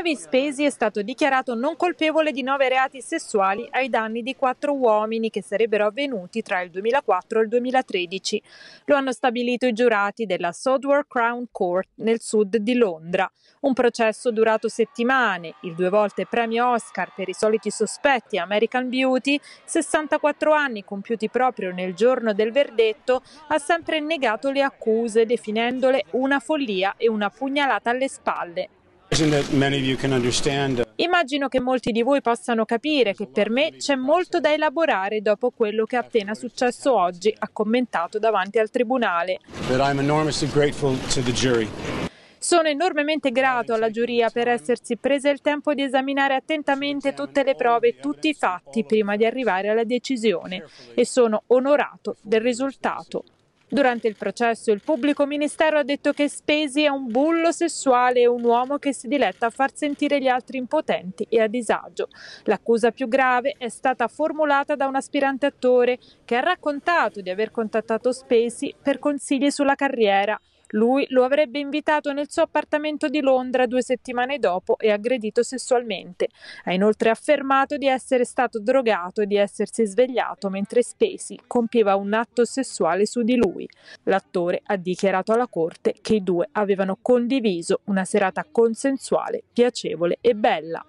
Kevin Spacey è stato dichiarato non colpevole di nove reati sessuali ai danni di quattro uomini che sarebbero avvenuti tra il 2004 e il 2013. Lo hanno stabilito i giurati della Southwark Crown Court nel sud di Londra. Un processo durato settimane, il due volte premio Oscar per i soliti sospetti American Beauty, 64 anni compiuti proprio nel giorno del verdetto, ha sempre negato le accuse definendole una follia e una pugnalata alle spalle. Uh, Immagino che molti di voi possano capire che per me c'è molto da elaborare dopo quello che è appena successo oggi, ha commentato davanti al tribunale. Sono enormemente grato alla giuria per essersi presa il tempo di esaminare attentamente tutte le prove e tutti i fatti prima di arrivare alla decisione e sono onorato del risultato. Durante il processo il pubblico ministero ha detto che Spesi è un bullo sessuale e un uomo che si diletta a far sentire gli altri impotenti e a disagio. L'accusa più grave è stata formulata da un aspirante attore che ha raccontato di aver contattato Spesi per consigli sulla carriera lui lo avrebbe invitato nel suo appartamento di Londra due settimane dopo e aggredito sessualmente. Ha inoltre affermato di essere stato drogato e di essersi svegliato mentre Spacey compieva un atto sessuale su di lui. L'attore ha dichiarato alla corte che i due avevano condiviso una serata consensuale, piacevole e bella.